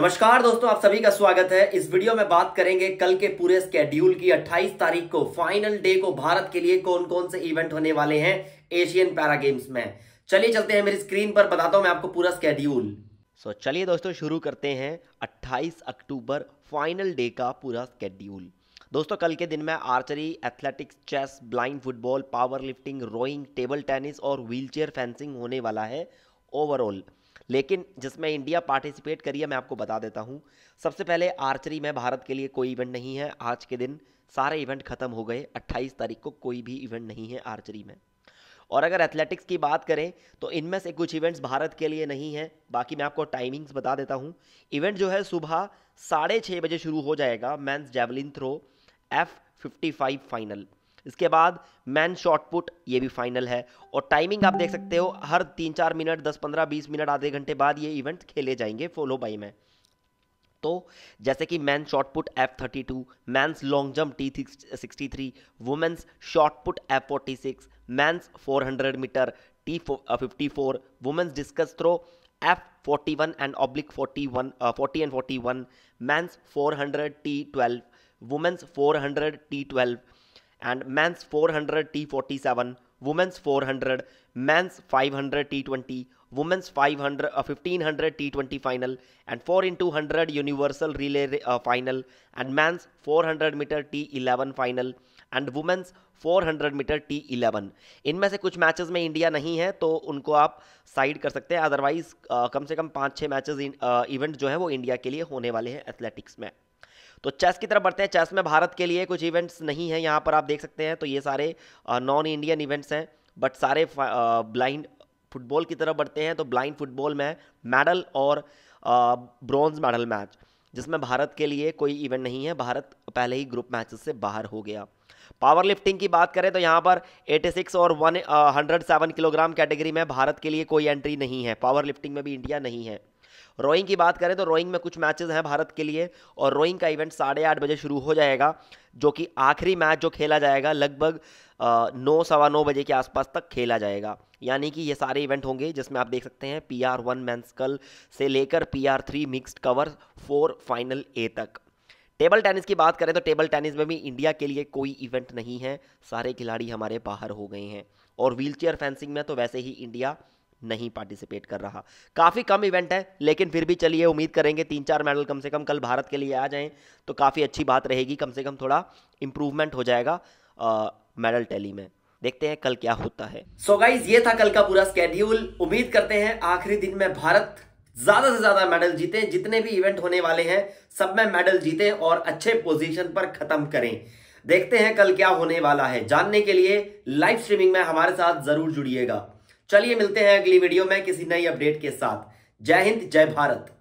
नमस्कार दोस्तों आप सभी का स्वागत है इस वीडियो में बात करेंगे कल के पूरे स्केड्यूल की 28 तारीख को फाइनल डे को भारत के लिए कौन कौन से इवेंट होने वाले हैं एशियन पैरा गेम्स में चलिए चलते हैं मेरी स्क्रीन पर बताता हूं मैं आपको पूरा स्केड्यूल सो so, चलिए दोस्तों शुरू करते हैं 28 अक्टूबर फाइनल डे का पूरा स्केड्यूल दोस्तों कल के दिन में archery athletics chess blind football power lifting rowing table tennis और व्हील फेंसिंग होने वाला है ओवरऑल लेकिन जिसमें इंडिया पार्टिसिपेट करिए मैं आपको बता देता हूँ सबसे पहले आर्चरी में भारत के लिए कोई इवेंट नहीं है आज के दिन सारे इवेंट खत्म हो गए 28 तारीख को कोई भी इवेंट नहीं है आर्चरी में और अगर एथलेटिक्स की बात करें तो इनमें से कुछ इवेंट्स भारत के लिए नहीं है बाकी मैं आपको टाइमिंग्स बता देता हूँ इवेंट जो है सुबह साढ़े छः बजे शुरू हो जाएगा men's javelin throw F fifty five final इसके बाद मैन शॉर्ट पुट ये भी फाइनल है और टाइमिंग आप देख सकते हो हर तीन चार मिनट दस पंद्रह बीस मिनट आधे घंटे बाद ये इवेंट खेले जाएंगे फॉलो बाई में तो जैसे कि man shot put F thirty two men's long jump T sixty three women's shot put F forty six men's four hundred metre T fifty four women's discus throw F forty one and oblique forty one forty and forty one men's four hundred T twelve women's four hundred T twelve and men's 400 T47, women's 400, men's 500 T20, women's 500 uh, 1500 T20 final and 4 into hundred universal relay final and men's 400 metre T11 final and women's 400 metre T11 इनमें से कुछ matches में India नहीं है तो उनको आप side कर सकते हैं अदरवाइज uh, कम से कम पाँच छः मैचेज इवेंट जो है वो इंडिया के लिए होने वाले हैं एथलेटिक्स में तो चेस की तरफ बढ़ते हैं चेस में भारत के लिए कुछ इवेंट्स नहीं है यहाँ पर आप देख सकते हैं तो ये सारे नॉन इंडियन इवेंट्स हैं बट सारे ब्लाइंड फुटबॉल की तरफ बढ़ते हैं तो ब्लाइंड फुटबॉल में मेडल और ब्रॉन्ज मेडल मैच जिसमें भारत के लिए कोई इवेंट नहीं है भारत पहले ही ग्रुप मैचेस से बाहर हो गया पावर लिफ्टिंग की बात करें तो यहाँ पर 86 और 107 किलोग्राम कैटेगरी में भारत के लिए कोई एंट्री नहीं है पावर लिफ्टिंग में भी इंडिया नहीं है रोइंग की बात करें तो रोइंग में कुछ मैचेस हैं भारत के लिए और रोइंग का इवेंट साढ़े आठ बजे शुरू हो जाएगा जो कि आखिरी मैच जो खेला जाएगा लगभग नौ सवा नौ बजे के आसपास तक खेला जाएगा यानी कि ये सारे इवेंट होंगे जिसमें आप देख सकते हैं पी आर वन मैंसकल से लेकर P R three mixed cover four final A तक टेबल टेनिस की बात करें तो टेबल टेनिस में भी इंडिया के लिए कोई इवेंट नहीं है सारे खिलाड़ी हमारे बाहर हो गए हैं और व्हीलचेयर फेंसिंग में तो वैसे ही इंडिया नहीं पार्टिसिपेट कर रहा काफ़ी कम इवेंट है लेकिन फिर भी चलिए उम्मीद करेंगे तीन चार मेडल कम से कम कल भारत के लिए आ जाए तो काफ़ी अच्छी बात रहेगी कम से कम थोड़ा इम्प्रूवमेंट हो जाएगा मेडल टैली में देखते हैं कल क्या होता है सो so गाइज ये था कल का पूरा स्केड्यूल उम्मीद करते हैं आखिरी दिन में भारत ज्यादा से ज्यादा मेडल जीते जितने भी इवेंट होने वाले हैं सब में मेडल जीते और अच्छे पोजीशन पर खत्म करें देखते हैं कल क्या होने वाला है जानने के लिए लाइव स्ट्रीमिंग में हमारे साथ जरूर जुड़िएगा चलिए मिलते हैं अगली वीडियो में किसी नई अपडेट के साथ जय हिंद जय भारत